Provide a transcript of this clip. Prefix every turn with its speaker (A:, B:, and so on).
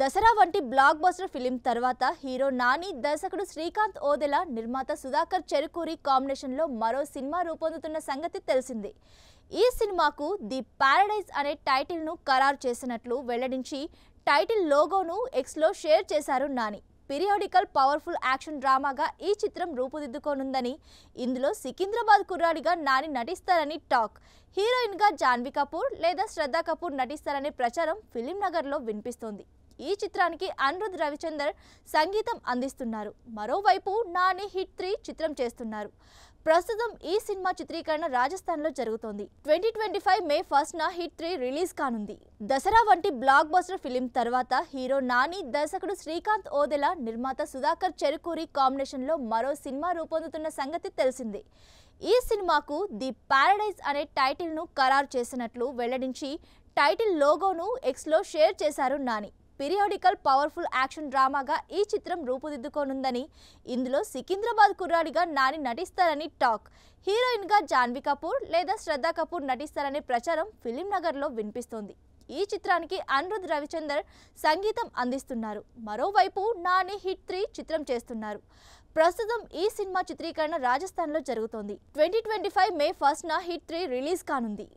A: దసరా వంటి blockbuster film తర్వాత హీరో నాని దర్శకుడు శ్రీకాంత్ ఓదెల నిర్మాత సుధాకర్ చెరుకూరి కాంబినేషన్లో మరో సినిమా రూపొందుతున్న సంగతి తెలిసిందే ఈ సినిమాకు ది ప్యారడైజ్ అనే టైటిల్ను ఖరారు చేసినట్లు వెల్లడించి టైటిల్ లోగోను ఎక్స్లో షేర్ చేశారు నాని పీరియాడికల్ పవర్ఫుల్ యాక్షన్ డ్రామాగా ఈ చిత్రం రూపుదిద్దుకోనుందని ఇందులో సికింద్రాబాద్ కుర్రాడిగా నాని నటిస్తారని టాక్ హీరోయిన్గా జాన్వీ కపూర్ లేదా శ్రద్ధా కపూర్ నటిస్తారనే ప్రచారం ఫిలిం నగర్లో వినిపిస్తోంది ఈ చిత్రానికి అనిరుద్ రవిచందర్ సంగీతం అందిస్తున్నారు మరోవైపు నాని హిట్ త్రీ చిత్రం చేస్తున్నారు ప్రస్తుతం ఈ సినిమా చిత్రీకరణ రాజస్థాన్లో జరుగుతోంది twenty twenty five May first నా హిట్ త్రీ రిలీజ్ కానుంది దసరా వంటి బ్లాక్ బస్టర్ ఫిలిం తర్వాత హీరో నాని దర్శకుడు శ్రీకాంత్ ఓదెల నిర్మాత సుధాకర్ చెరుకూరి కాంబినేషన్లో మరో సినిమా రూపొందుతున్న సంగతి తెలిసిందే ఈ సినిమాకు ది ప్యారడైజ్ అనే టైటిల్ను ఖరారు చేసినట్లు వెల్లడించి టైటిల్ లోగోను ఎక్స్లో షేర్ చేశారు నాని పీరియాడికల్ పవర్ఫుల్ యాక్షన్ డ్రామాగా ఈ చిత్రం రూపుదిద్దుకోనుందని ఇందులో సికింద్రాబాద్ కుర్రాడిగా నాని నటిస్తారని టాక్ హీరోయిన్గా జాన్వీ కపూర్ లేదా శ్రద్ధా కపూర్ నటిస్తారనే ప్రచారం ఫిలిం నగర్లో వినిపిస్తోంది ఈ చిత్రానికి అనిరుద్ రవిచందర్ సంగీతం అందిస్తున్నారు మరోవైపు నాని హిట్ త్రీ చిత్రం చేస్తున్నారు ప్రస్తుతం ఈ సినిమా చిత్రీకరణ రాజస్థాన్లో జరుగుతోంది ట్వంటీ ట్వంటీ ఫైవ్ మే ఫస్ట్న హిట్ త్రీ రిలీజ్ కానుంది